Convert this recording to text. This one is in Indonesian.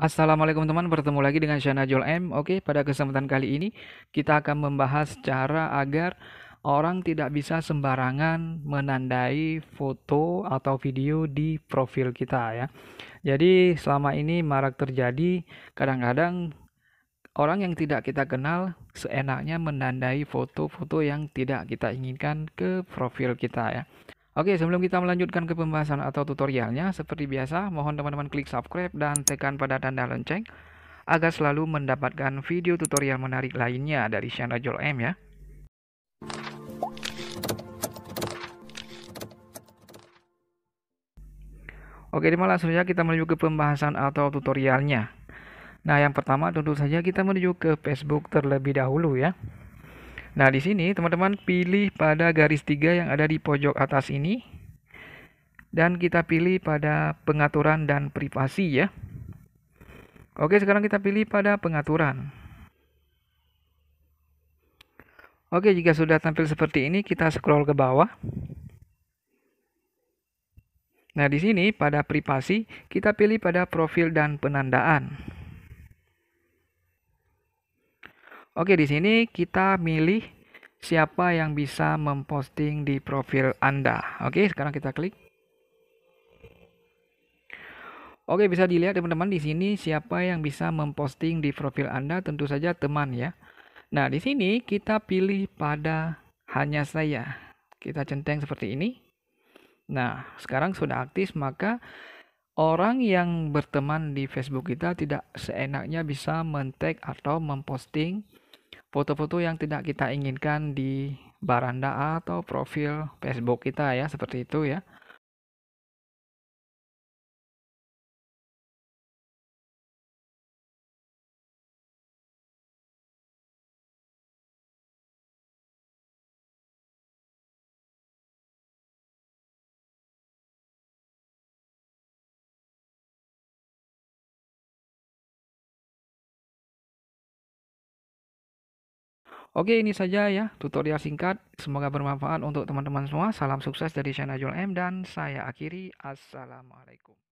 Assalamualaikum teman, bertemu lagi dengan Shana Joel M. Oke, pada kesempatan kali ini kita akan membahas cara agar orang tidak bisa sembarangan menandai foto atau video di profil kita ya. Jadi selama ini marak terjadi kadang-kadang orang yang tidak kita kenal seenaknya menandai foto-foto yang tidak kita inginkan ke profil kita ya. Oke, sebelum kita melanjutkan ke pembahasan atau tutorialnya, seperti biasa, mohon teman-teman klik subscribe dan tekan pada tanda lonceng agar selalu mendapatkan video tutorial menarik lainnya dari channel Jol M ya. Oke, dimana langsung saja kita menuju ke pembahasan atau tutorialnya. Nah, yang pertama tentu saja kita menuju ke Facebook terlebih dahulu ya. Nah, di sini teman-teman pilih pada garis tiga yang ada di pojok atas ini. Dan kita pilih pada pengaturan dan privasi ya. Oke, sekarang kita pilih pada pengaturan. Oke, jika sudah tampil seperti ini, kita scroll ke bawah. Nah, di sini pada privasi, kita pilih pada profil dan penandaan. Oke, di sini kita milih siapa yang bisa memposting di profil Anda. Oke, sekarang kita klik. Oke, bisa dilihat teman-teman di sini siapa yang bisa memposting di profil Anda, tentu saja teman ya. Nah, di sini kita pilih pada hanya saya. Kita centeng seperti ini. Nah, sekarang sudah aktif, maka orang yang berteman di Facebook kita tidak seenaknya bisa men-tag atau memposting foto-foto yang tidak kita inginkan di baranda atau profil Facebook kita ya seperti itu ya Oke, ini saja ya tutorial singkat. Semoga bermanfaat untuk teman-teman semua. Salam sukses dari Channel Jol M dan saya akhiri. Assalamualaikum.